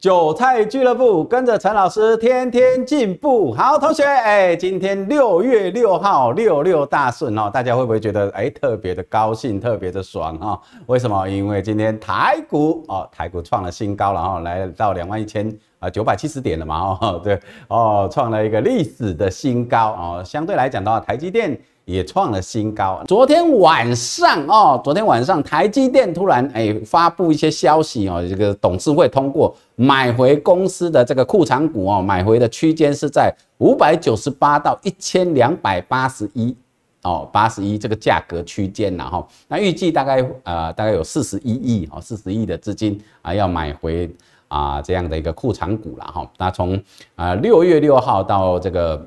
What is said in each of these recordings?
韭菜俱乐部跟着陈老师天天进步，好同学哎，今天六月六号六六大顺哦，大家会不会觉得哎特别的高兴，特别的爽哈？为什么？因为今天台股哦，台股创了新高了哈，来到两万一千啊九百七十点了嘛哦，对哦，创了一个历史的新高哦，相对来讲的话，台积电。也创了新高。昨天晚上哦，昨天晚上台积电突然哎发布一些消息哦，这个董事会通过买回公司的这个库藏股哦，买回的区间是在五百九十八到一千两百八十一哦，八十一这个价格区间，然后那预计大概呃大概有四十一亿哦，四十亿的资金啊要买回啊这样的一个库藏股了哈。那从啊六月六号到这个。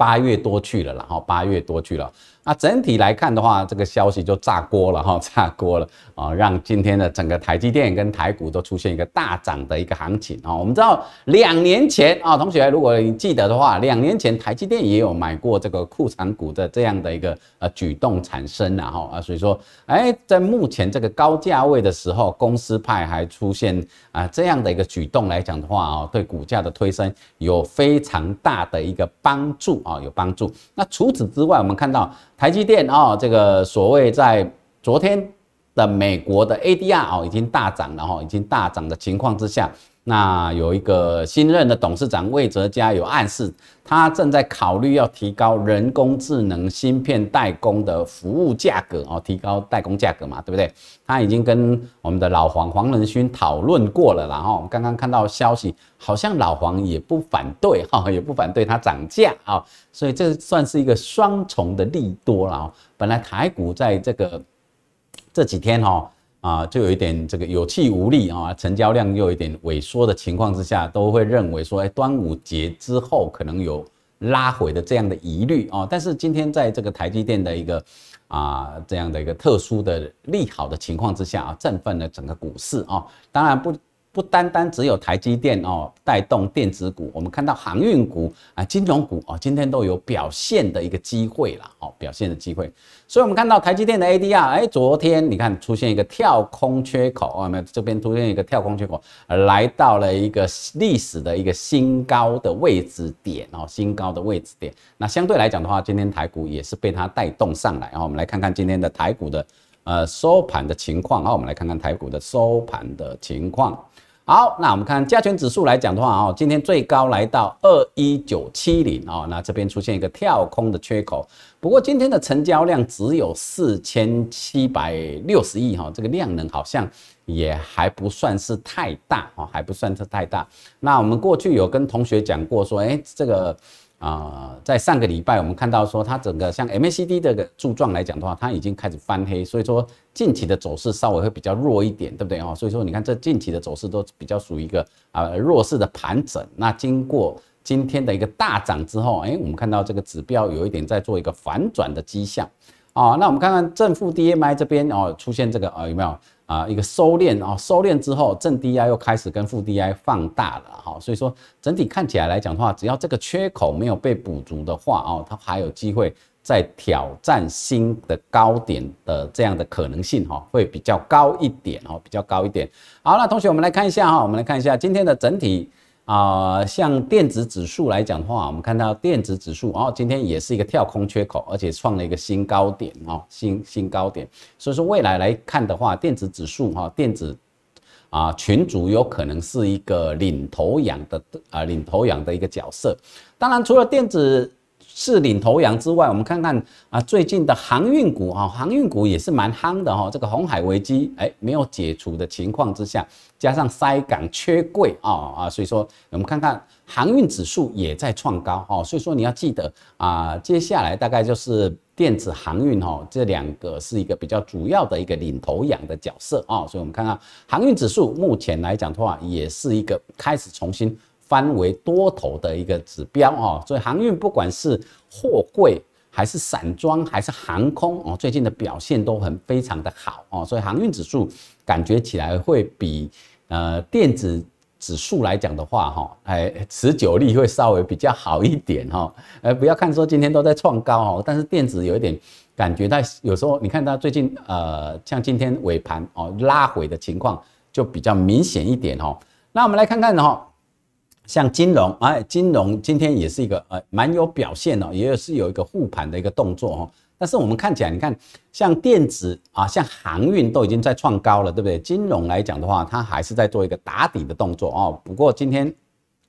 八月多去了，然后八月多去了。啊，整体来看的话，这个消息就炸锅了哈，炸锅了啊，让今天的整个台积电跟台股都出现一个大涨的一个行情啊。我们知道两年前啊，同学，如果你记得的话，两年前台积电也有买过这个库存股的这样的一个呃举动产生然后啊，所以说哎，在目前这个高价位的时候，公司派还出现啊这样的一个举动来讲的话啊，对股价的推升有非常大的一个帮助啊，有帮助。那除此之外，我们看到。台积电啊，这个所谓在昨天的美国的 ADR 哦，已经大涨了哈，已经大涨的情况之下。那有一个新任的董事长魏哲嘉有暗示，他正在考虑要提高人工智能芯片代工的服务价格哦，提高代工价格嘛，对不对？他已经跟我们的老黄黄仁勋讨论过了，然后刚刚看到消息，好像老黄也不反对哈，也不反对他涨价啊，所以这算是一个双重的利多了。本来台股在这个这几天哈。啊，就有一点这个有气无力啊，成交量又有一点萎缩的情况之下，都会认为说，哎，端午节之后可能有拉回的这样的疑虑啊。但是今天在这个台积电的一个啊这样的一个特殊的利好的情况之下啊，振奋了整个股市啊。当然不。不单单只有台积电哦，带动电子股，我们看到航运股啊、金融股哦，今天都有表现的一个机会了哦，表现的机会。所以，我们看到台积电的 ADR，哎，昨天你看出现一个跳空缺口哦，没有？这边出现一个跳空缺口，来到了一个历史的一个新高的位置点哦，新高的位置点。那相对来讲的话，今天台股也是被它带动上来哦。我们来看看今天的台股的呃收盘的情况啊，我们来看看台股的收盘的情况。好，那我们看加权指数来讲的话哦，今天最高来到二一九七零哦，那这边出现一个跳空的缺口。不过今天的成交量只有四千七百六十亿哈，这个量能好像也还不算是太大哦，还不算是太大。那我们过去有跟同学讲过说，哎，这个。啊，在上个礼拜，我们看到说它整个像 MACD 这个柱状来讲的话，它已经开始翻黑，所以说近期的走势稍微会比较弱一点，对不对哦？所以说你看这近期的走势都比较属于一个啊弱势的盘整。那经过今天的一个大涨之后，哎，我们看到这个指标有一点在做一个反转的迹象。啊，那我们看看正负 DMI 这边哦，出现这个啊有没有？啊，一个收敛啊，收敛之后，正 DI 又开始跟负 DI 放大了哈，所以说整体看起来来讲的话，只要这个缺口没有被补足的话哦，它还有机会再挑战新的高点的这样的可能性哈，会比较高一点哦，比较高一点。好，那同学我们来看一下哈，我们来看一下今天的整体。啊，像电子指数来讲的话，我们看到电子指数哦，今天也是一个跳空缺口，而且创了一个新高点哦，新新高点。所以说未来来看的话，电子指数哈，电子啊，群主有可能是一个领头羊的啊，领头羊的一个角色。当然，除了电子。是领头羊之外，我们看看啊，最近的航运股啊，航运股也是蛮夯的哈。这个红海危机哎没有解除的情况之下，加上塞港缺柜啊啊，所以说我们看看航运指数也在创高哦。所以说你要记得啊，接下来大概就是电子航运哈，这两个是一个比较主要的一个领头羊的角色啊。所以我们看看航运指数目前来讲的话，也是一个开始重新。翻为多头的一个指标哦。所以航运不管是货柜还是散装还是航空哦，最近的表现都很非常的好哦，所以航运指数感觉起来会比呃电子指数来讲的话哈，哎，持久力会稍微比较好一点哈，哎，不要看说今天都在创高哦，但是电子有一点感觉它有时候你看它最近呃像今天尾盘哦拉回的情况就比较明显一点哈，那我们来看看哈。像金融，哎，金融今天也是一个，呃，蛮有表现哦，也是有一个护盘的一个动作哦。但是我们看起来，你看，像电子啊，像航运都已经在创高了，对不对？金融来讲的话，它还是在做一个打底的动作哦。不过今天。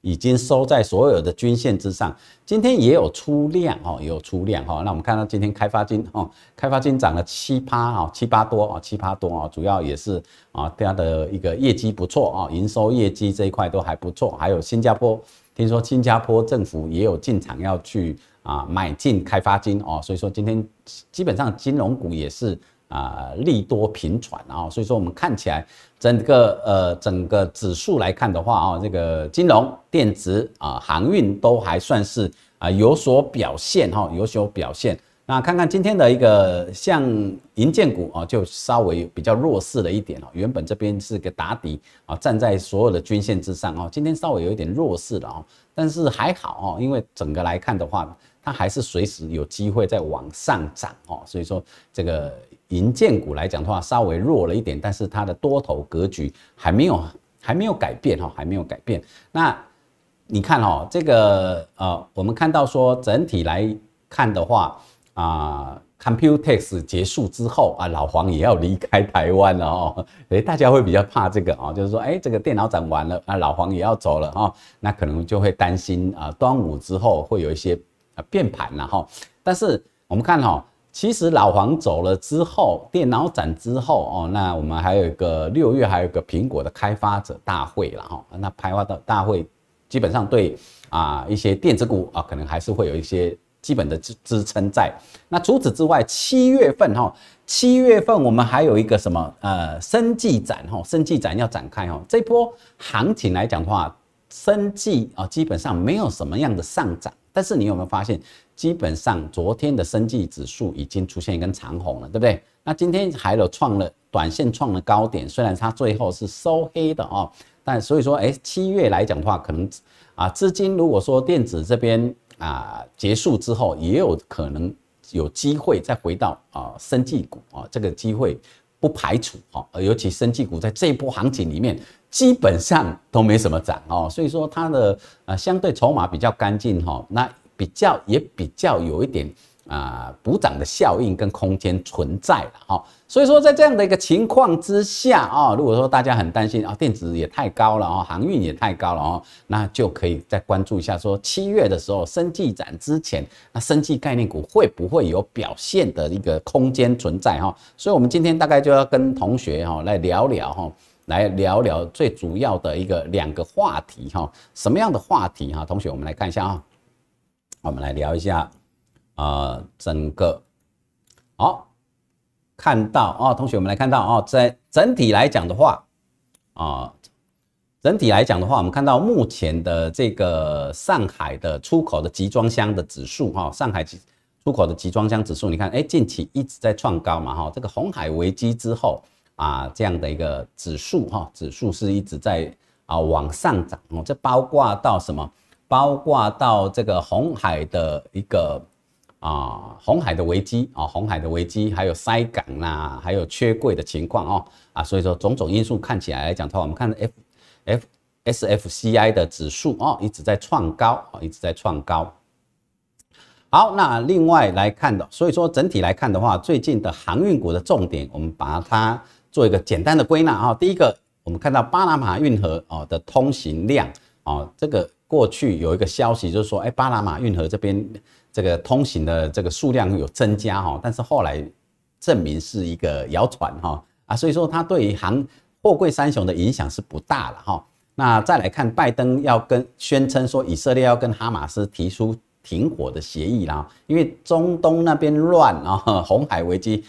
已经收在所有的均线之上，今天也有出量哦，也有出量哈。那我们看到今天开发金哦，开发金涨了七八哦，七八多哦，七八多哦，主要也是啊，它的一个业绩不错啊，营收业绩这一块都还不错。还有新加坡，听说新加坡政府也有进场要去啊买进开发金哦，所以说今天基本上金融股也是。啊，利多频传啊，所以说我们看起来整个呃整个指数来看的话啊，这个金融、电子啊、航运都还算是啊有所表现哈，有所表现。那看看今天的一个像银建股啊，就稍微比较弱势了一点哦。原本这边是个打底啊，站在所有的均线之上啊，今天稍微有一点弱势了哦。但是还好哦，因为整个来看的话，它还是随时有机会在往上涨哦，所以说这个。银建股来讲的话，稍微弱了一点，但是它的多头格局还没有还没有改变哈，还没有改变。那你看哈，这个呃，我们看到说整体来看的话啊，Computex 结束之后啊，老黄也要离开台湾了哦。诶，大家会比较怕这个啊，就是说诶，这个电脑展完了啊，老黄也要走了哈，那可能就会担心啊，端午之后会有一些啊变盘了哈。但是我们看哈。其实老黄走了之后，电脑展之后哦，那我们还有一个六月，还有个苹果的开发者大会啦哈。那开发的大会基本上对啊一些电子股啊，可能还是会有一些基本的支支撑在。那除此之外，七月份哈，七月份我们还有一个什么呃，生技展哈，生技展要展开哈。这波行情来讲的话，生技啊，基本上没有什么样的上涨。但是你有没有发现，基本上昨天的升绩指数已经出现一根长红了，对不对？那今天还有创了短线创了高点，虽然它最后是收黑的啊，但所以说，哎，七月来讲的话，可能啊，资金如果说电子这边啊结束之后，也有可能有机会再回到啊升绩股啊这个机会。不排除哈，尤其深技股在这一波行情里面，基本上都没什么涨哦，所以说它的呃相对筹码比较干净哈，那比较也比较有一点。啊，补涨的效应跟空间存在了哈，所以说在这样的一个情况之下啊，如果说大家很担心啊，电子也太高了啊，航运也太高了哦，那就可以再关注一下，说七月的时候生技展之前，那生技概念股会不会有表现的一个空间存在哈？所以我们今天大概就要跟同学哈来聊聊哈，来聊聊最主要的一个两个话题哈，什么样的话题哈？同学，我们来看一下啊，我们来聊一下。啊，整个好看到哦，同学，我们来看到哦，在整体来讲的话，啊，整体来讲的话，我们看到目前的这个上海的出口的集装箱的指数哈，上海出出口的集装箱指数，你看，哎，近期一直在创高嘛哈，这个红海危机之后啊，这样的一个指数哈，指数是一直在啊往上涨哦，这包括到什么？包括到这个红海的一个。啊，红海的危机啊，红海的危机，还有塞港啦，还有缺柜的情况哦，啊，所以说种种因素看起来来讲，我们看 F F S F C I 的指数哦，一直在创高啊，一直在创高。好，那另外来看的，所以说整体来看的话，最近的航运股的重点，我们把它做一个简单的归纳啊。第一个，我们看到巴拿马运河哦的通行量哦，这个过去有一个消息就是说，哎，巴拿马运河这边。这个通行的这个数量有增加哈，但是后来证明是一个谣传哈啊，所以说它对于航货柜三雄的影响是不大了哈。那再来看拜登要跟宣称说以色列要跟哈马斯提出停火的协议啦，哈，因为中东那边乱啊，红海危机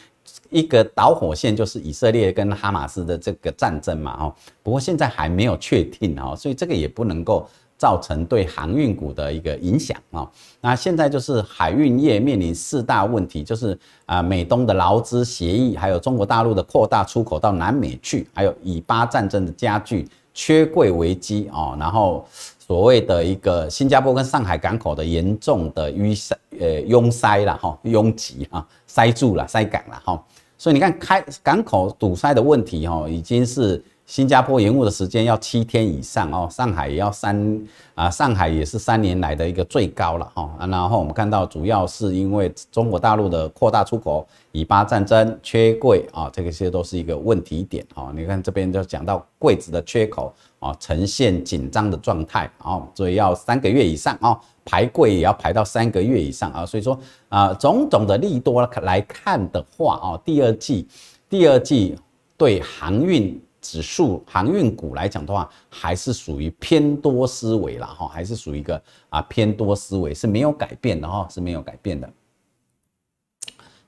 一个导火线就是以色列跟哈马斯的这个战争嘛哈。不过现在还没有确定哈，所以这个也不能够。造成对航运股的一个影响啊，那现在就是海运业面临四大问题，就是啊美东的劳资协议，还有中国大陆的扩大出口到南美去，还有以巴战争的加剧、缺柜危机哦，然后所谓的一个新加坡跟上海港口的严重的淤塞、呃拥塞了哈，拥挤啊塞住了塞港了哈，所以你看开港口堵塞的问题哈，已经是。新加坡延误的时间要七天以上哦，上海也要三啊，上海也是三年来的一个最高了哈啊。然后我们看到，主要是因为中国大陆的扩大出口、以巴战争、缺柜啊，这个些都是一个问题点哈。你看这边就讲到柜子的缺口啊，呈现紧张的状态啊，所以要三个月以上啊，排柜也要排到三个月以上啊。所以说啊，种种的利多来看的话啊，第二季，第二季对航运。指数航运股来讲的话，还是属于偏多思维了哈，还是属于一个啊偏多思维是没有改变的哈，是没有改变的。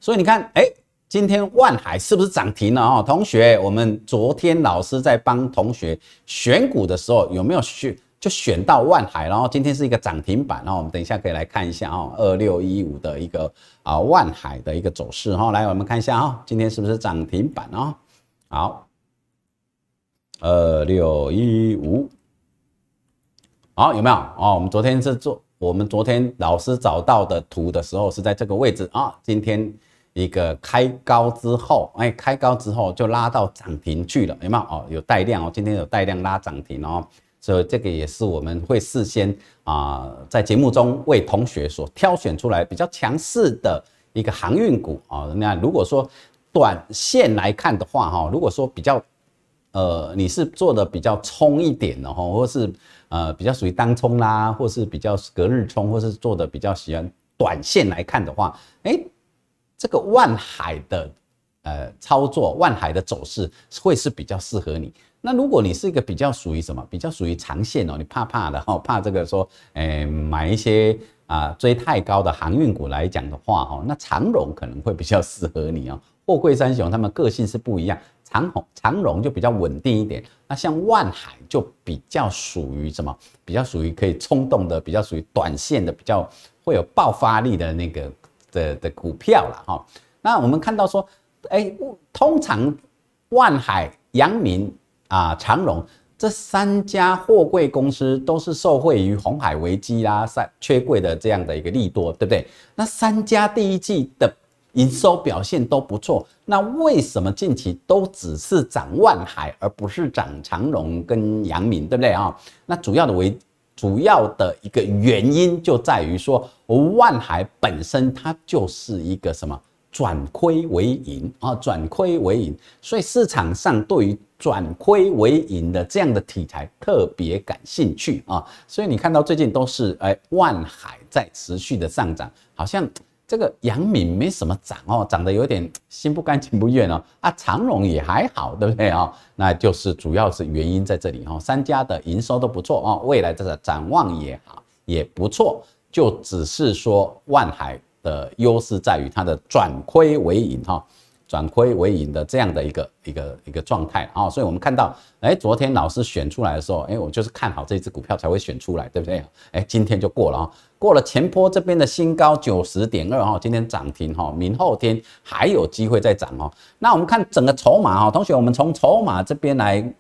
所以你看，哎，今天万海是不是涨停了啊？同学，我们昨天老师在帮同学选股的时候，有没有选就选到万海？然后今天是一个涨停板，然后我们等一下可以来看一下啊，二六一五的一个啊万海的一个走势哈。来，我们看一下啊，今天是不是涨停板啊？好。二六一五，好，有没有哦，我们昨天是做，我们昨天老师找到的图的时候是在这个位置啊。今天一个开高之后，哎，开高之后就拉到涨停去了，有没有？哦，有带量哦，今天有带量拉涨停哦，所以这个也是我们会事先啊，在节目中为同学所挑选出来比较强势的一个航运股啊。那如果说短线来看的话，哈，如果说比较。呃，你是做的比较冲一点的哈，或是呃比较属于单冲啦，或是比较隔日冲，或是做的比较喜欢短线来看的话，哎，这个万海的呃操作，万海的走势会是比较适合你。那如果你是一个比较属于什么，比较属于长线哦，你怕怕的哈，怕这个说，哎，买一些啊追太高的航运股来讲的话哦，那长荣可能会比较适合你哦。货柜三雄他们个性是不一样。长虹、长荣就比较稳定一点，那像万海就比较属于什么？比较属于可以冲动的，比较属于短线的，比较会有爆发力的那个的的股票了哈。那我们看到说，哎，通常万海、阳明啊、长荣这三家货柜公司都是受惠于红海危机啦、三缺柜的这样的一个利多，对不对？那三家第一季的。营收表现都不错，那为什么近期都只是涨万海，而不是涨长荣跟扬明，对不对啊？那主要的为主要的一个原因就在于说，万海本身它就是一个什么转亏为盈啊，转亏为盈，所以市场上对于转亏为盈的这样的题材特别感兴趣啊，所以你看到最近都是哎万海在持续的上涨，好像。这个杨敏没什么涨哦，涨得有点心不甘情不愿哦。啊，长荣也还好，对不对啊？那就是主要是原因在这里哦。三家的营收都不错哦，未来这个展望也好也不错，就只是说万海的优势在于它的转亏为盈哈。转亏为盈的这样的一个一个一个状态啊，所以我们看到，哎，昨天老师选出来的时候，哎，我就是看好这只股票才会选出来，对不对？哎，今天就过了啊，过了前坡这边的新高九十点二哈，今天涨停哈，明后天还有机会再涨哦。那我们看整个筹码哈，同学，我们从筹码这边来，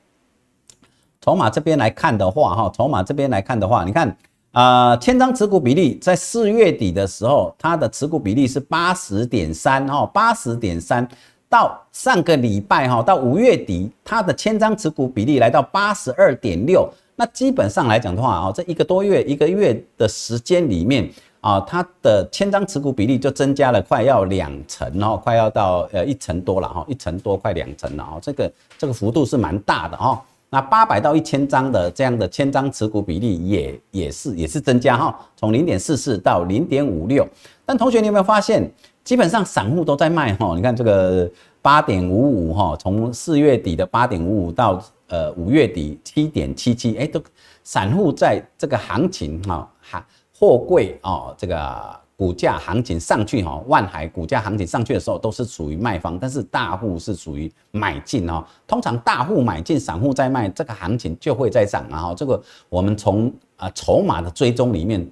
筹码这边来看的话哈，筹码这边来看的话，你看。啊，千张持股比例在四月底的时候，它的持股比例是八十点三哈，八十点三到上个礼拜哈，到五月底，它的千张持股比例来到八十二点六。那基本上来讲的话啊，这一个多月一个月的时间里面啊，它的千张持股比例就增加了快要两成哦，快要到呃一成多了哈，一成多快两成了哦，这个这个幅度是蛮大的哦。那八百到一千张的这样的千张持股比例也也是也是增加哈，从零点四四到零点五六。但同学，你有没有发现，基本上散户都在卖哈？你看这个八点五五哈，从四月底的八点五五到呃五月底七点七七，哎，都散户在这个行情哈，行货贵哦，这个。股价行情上去哈，万海股价行情上去的时候都是属于卖方，但是大户是属于买进哈。通常大户买进，散户在卖，这个行情就会在涨啊。这个我们从啊筹码的追踪里面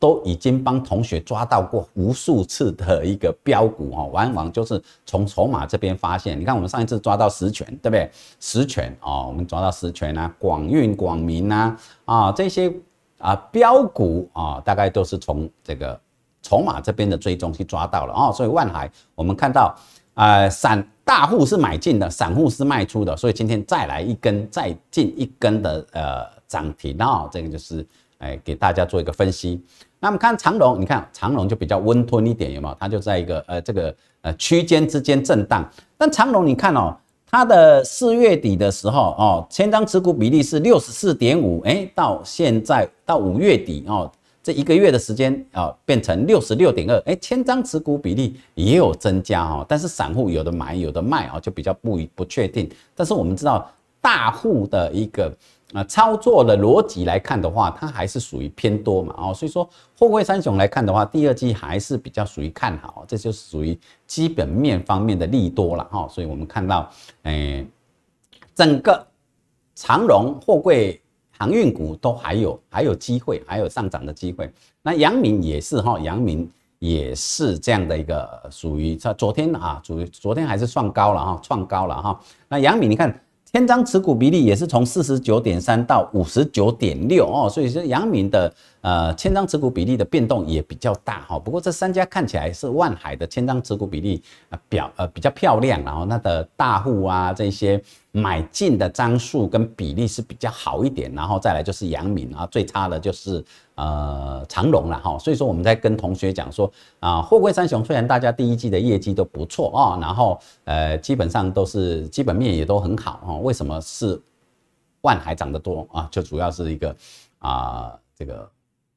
都已经帮同学抓到过无数次的一个标股哈，往往就是从筹码这边发现。你看我们上一次抓到石泉，对不对？石泉啊，我们抓到石泉啊，广运、广明啊，啊这些啊标股啊，大概都是从这个。筹码这边的追踪去抓到了哦，所以万海我们看到，呃，散大户是买进的，散户是卖出的，所以今天再来一根再进一根的呃涨停哦，这个就是哎给大家做一个分析。那么看长隆，你看长隆就比较温吞一点，有没有？它就在一个呃这个呃区间之间震荡。但长隆你看哦，它的四月底的时候哦，千张持股比例是六十四点五，哎，到现在到五月底哦。这一个月的时间啊，变成六十六点二，哎，千张持股比例也有增加哦，但是散户有的买有的卖啊，就比较不不确定。但是我们知道大户的一个啊操作的逻辑来看的话，它还是属于偏多嘛哦，所以说货柜三雄来看的话，第二季还是比较属于看好，这就是属于基本面方面的利多了哈，所以我们看到哎，整个长荣货柜。航运股都还有还有机会，还有上涨的机会。那阳明也是哈，阳明也是这样的一个属于，它昨天啊，主昨天还是创高了哈，创高了哈。那阳明你看，千张持股比例也是从四十九点三到五十九点六哦，所以说阳明的呃千张持股比例的变动也比较大哈。不过这三家看起来是万海的千张持股比例啊表呃比较漂亮，然后它的大户啊这些。买进的张数跟比例是比较好一点，然后再来就是杨敏啊，最差的就是呃长荣了哈。所以说我们在跟同学讲说啊，货柜三雄虽然大家第一季的业绩都不错啊，然后呃基本上都是基本面也都很好啊，为什么是万海涨得多啊？就主要是一个啊这个。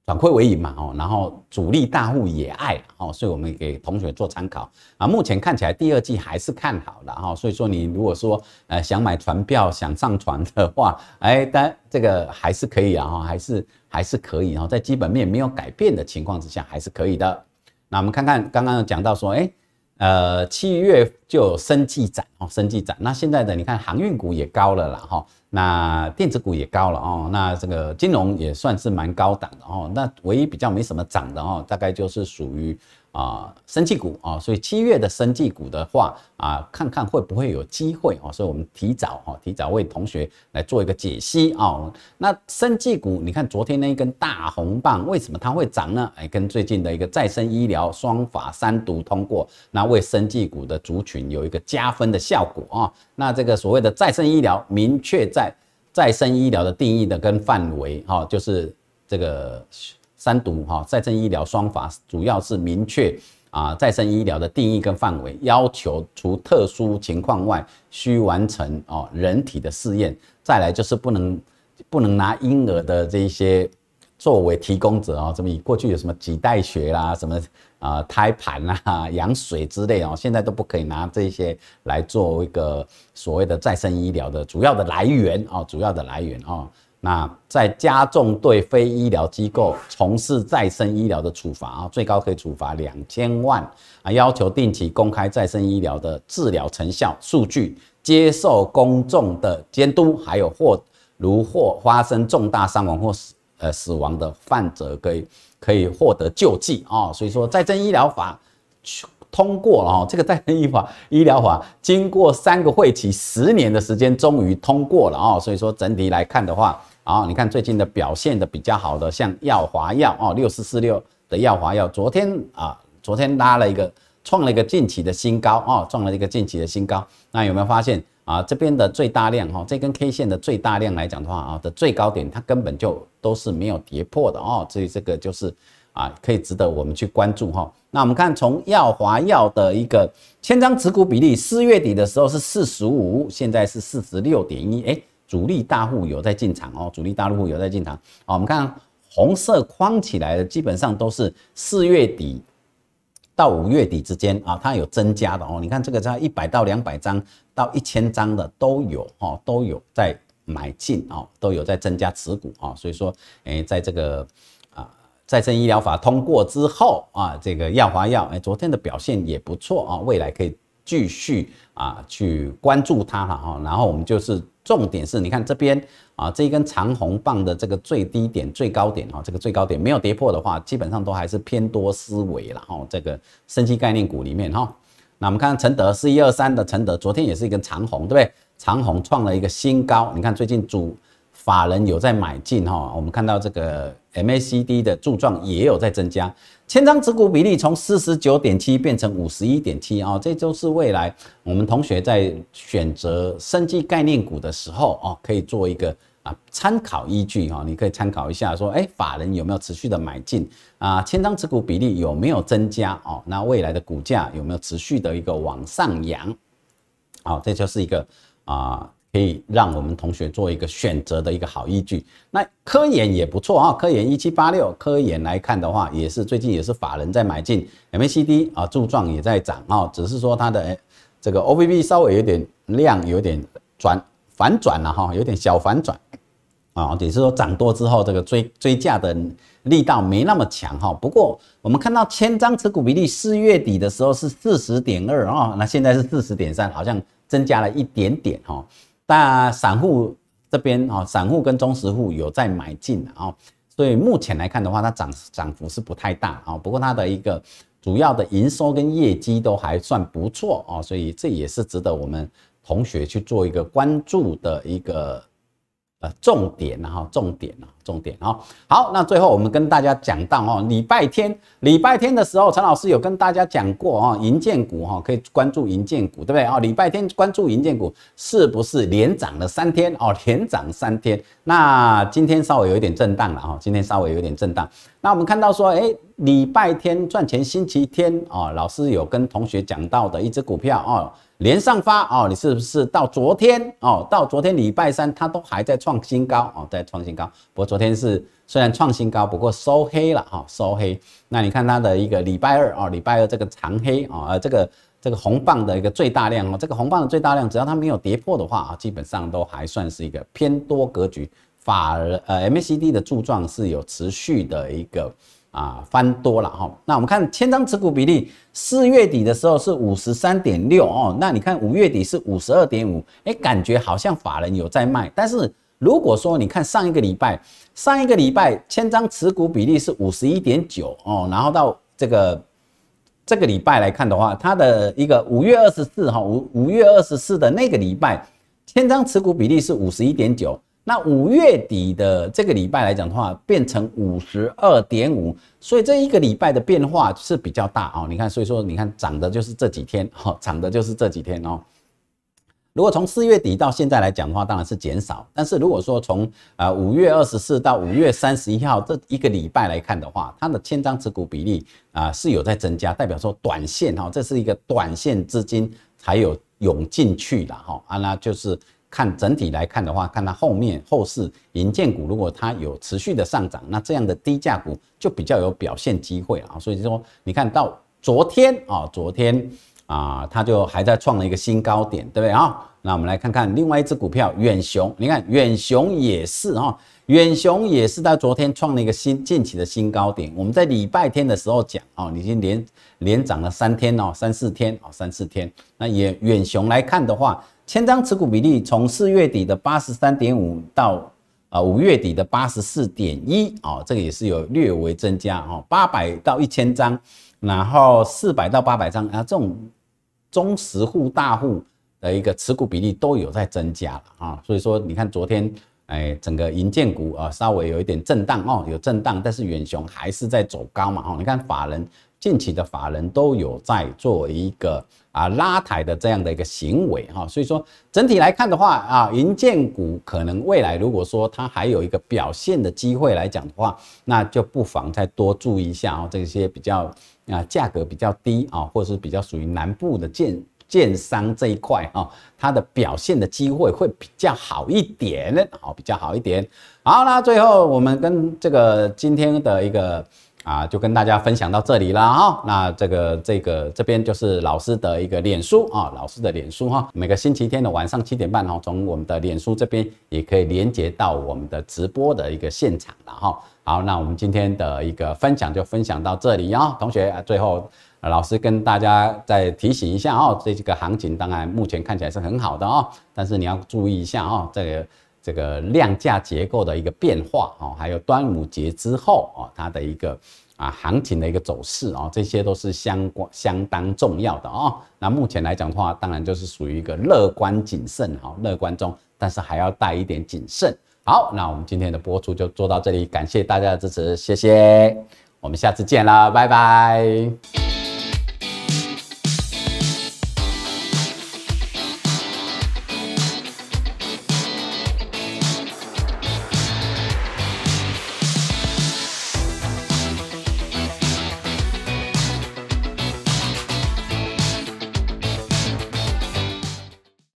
转亏为盈嘛哦，然后主力大户也爱吼，所以我们给同学做参考啊。目前看起来第二季还是看好的哈，所以说你如果说呃想买船票想上船的话，哎，但这个还是可以啊，还是还是可以啊，在基本面没有改变的情况之下还是可以的。那我们看看刚刚讲到说，哎，呃，七月就有升绩展哦，升绩展。那现在的你看航运股也高了啦，哈。那电子股也高了哦，那这个金融也算是蛮高档的哦，那唯一比较没什么涨的哦，大概就是属于。啊，生技股啊，所以七月的生技股的话啊，看看会不会有机会啊，所以我们提早哈，提早为同学来做一个解析啊。那生技股，你看昨天那一根大红棒，为什么它会涨呢？哎，跟最近的一个再生医疗双法三毒通过，那为生技股的族群有一个加分的效果啊。那这个所谓的再生医疗，明确在再生医疗的定义的跟范围哈，就是这个。三毒哈，再生医疗双法主要是明确啊，再生医疗的定义跟范围，要求除特殊情况外，需完成哦人体的试验。再来就是不能不能拿婴儿的这些作为提供者啊，这么以过去有什么脐带血啦，什么啊胎盘啦、羊水之类哦，现在都不可以拿这些来做一个所谓的再生医疗的主要的来源啊，主要的来源啊。那在加重对非医疗机构从事再生医疗的处罚啊，最高可以处罚两千万啊，要求定期公开再生医疗的治疗成效数据，接受公众的监督，还有或如或发生重大伤亡或死呃死亡的患者可以可以获得救济啊。所以说再生医疗法通过了哦，这个再生医法医疗法经过三个会期十年的时间终于通过了啊。所以说整体来看的话。好，你看最近的表现的比较好的，像耀华药哦，六四四六的耀华药，昨天啊，昨天拉了一个创了一个近期的新高哦，创了一个近期的新高。那有没有发现啊？这边的最大量哈，这根 K 线的最大量来讲的话啊，的最高点它根本就都是没有跌破的哦，所以这个就是啊，可以值得我们去关注哈。那我们看从耀华药的一个千张持股比例，四月底的时候是四十五，现在是四十六点一，哎。主力大户有在进场哦，主力大户有在进场啊。我们看红色框起来的，基本上都是四月底到五月底之间啊，它有增加的哦。你看这个在一百到两百张到一千张的都有哦，都有在买进哦，都有在增加持股啊。所以说，哎，在这个啊，再生医疗法通过之后啊，这个耀华药哎，昨天的表现也不错啊，未来可以继续啊去关注它了哈。然后我们就是。重点是你看这边啊，这一根长红棒的这个最低点、最高点啊，这个最高点没有跌破的话，基本上都还是偏多思维了哈。这个升级概念股里面哈，那我们看承德是一二三的承德，昨天也是一根长红，对不对？长红创了一个新高，你看最近主。法人有在买进哈，我们看到这个 MACD 的柱状也有在增加，千张持股比例从四十九点七变成五十一点七啊，这就是未来我们同学在选择升级概念股的时候哦，可以做一个啊参考依据哈，你可以参考一下说，哎，法人有没有持续的买进啊，千张持股比例有没有增加哦，那未来的股价有没有持续的一个往上扬，好，这就是一个啊。可以让我们同学做一个选择的一个好依据。那科研也不错啊，科研一七八六，科研来看的话，也是最近也是法人在买进，MACD 啊柱状也在涨啊，只是说它的这个 OVB 稍微有点量，有点转反转了哈，有点小反转啊，也是说涨多之后这个追追价的力道没那么强哈。不过我们看到千张持股比例四月底的时候是四十点二啊，那现在是四十点三，好像增加了一点点哈。那散户这边啊，散户跟中实户有在买进啊，所以目前来看的话，它涨涨幅是不太大啊。不过它的一个主要的营收跟业绩都还算不错啊，所以这也是值得我们同学去做一个关注的一个。呃，重点啊哈，重点啊，重点啊。好，那最后我们跟大家讲到哦，礼拜天，礼拜天的时候，陈老师有跟大家讲过哦，银建股哈，可以关注银建股，对不对啊？礼拜天关注银建股是不是连涨了三天哦？连涨三天，那今天稍微有一点震荡了哈，今天稍微有一点震荡。那我们看到说，哎，礼拜天赚钱，星期天哦，老师有跟同学讲到的一只股票哦。连上发哦，你是不是到昨天哦？到昨天礼拜三，它都还在创新高哦，在创新高。不过昨天是虽然创新高，不过收黑了哈，收黑。那你看它的一个礼拜二哦，礼拜二这个长黑啊，呃，这个这个红棒的一个最大量哦，这个红棒的最大量，只要它没有跌破的话啊，基本上都还算是一个偏多格局。反而呃，MACD 的柱状是有持续的一个。啊，翻多了哈。那我们看千张持股比例，四月底的时候是五十三点六哦。那你看五月底是五十二点五，哎，感觉好像法人有在卖。但是如果说你看上一个礼拜，上一个礼拜千张持股比例是五十一点九哦。然后到这个这个礼拜来看的话，它的一个五月二十四哈，五五月二十四的那个礼拜，千张持股比例是五十一点九。那五月底的这个礼拜来讲的话，变成五十二点五，所以这一个礼拜的变化是比较大哦。你看，所以说你看涨的就是这几天哦，涨的就是这几天哦。如果从四月底到现在来讲话，当然是减少。但是如果说从呃五月二十四到五月三十一号这一个礼拜来看的话，它的千张持股比例啊是有在增加，代表说短线哈，这是一个短线资金才有涌进去了哈。啊，那就是。看整体来看的话，看它后面后市银建股如果它有持续的上涨，那这样的低价股就比较有表现机会啊。所以说，你看到昨天啊，昨天啊，它就还在创了一个新高点，对不对啊？那我们来看看另外一只股票远雄，你看远雄也是啊，远雄也是在昨天创了一个新近期的新高点。我们在礼拜天的时候讲啊，已经连连涨了三天哦，三四天哦，三四天。那远远雄来看的话。千张持股比例从四月底的八十三点五到啊五月底的八十四点一哦，这个也是有略微增加哦，八百到一千张，然后四百到八百张啊，这种中实户大户的一个持股比例都有在增加啊，所以说你看昨天哎整个银建股啊稍微有一点震荡哦，有震荡，但是远雄还是在走高嘛哦，你看法人。近期的法人都有在做一个啊拉抬的这样的一个行为哈，所以说整体来看的话啊，银建股可能未来如果说它还有一个表现的机会来讲的话，那就不妨再多注意一下啊这些比较啊价格比较低啊，或者是比较属于南部的建建商这一块哈，它的表现的机会会比较好一点，好比较好一点。好，那最后我们跟这个今天的一个。啊，就跟大家分享到这里了哈。那这个这个这边就是老师的一个脸书啊，老师的脸书哈。每个星期天的晚上七点半哈，从我们的脸书这边也可以连接到我们的直播的一个现场了哈。好，那我们今天的一个分享就分享到这里啊。同学，最后老师跟大家再提醒一下哦，这几个行情当然目前看起来是很好的哦，但是你要注意一下哦，这个。这个量价结构的一个变化哦，还有端午节之后哦，它的一个啊行情的一个走势哦，这些都是相关相当重要的哦。那目前来讲的话，当然就是属于一个乐观谨慎，哈，乐观中，但是还要带一点谨慎。好，那我们今天的播出就做到这里，感谢大家的支持，谢谢，我们下次见啦，拜拜。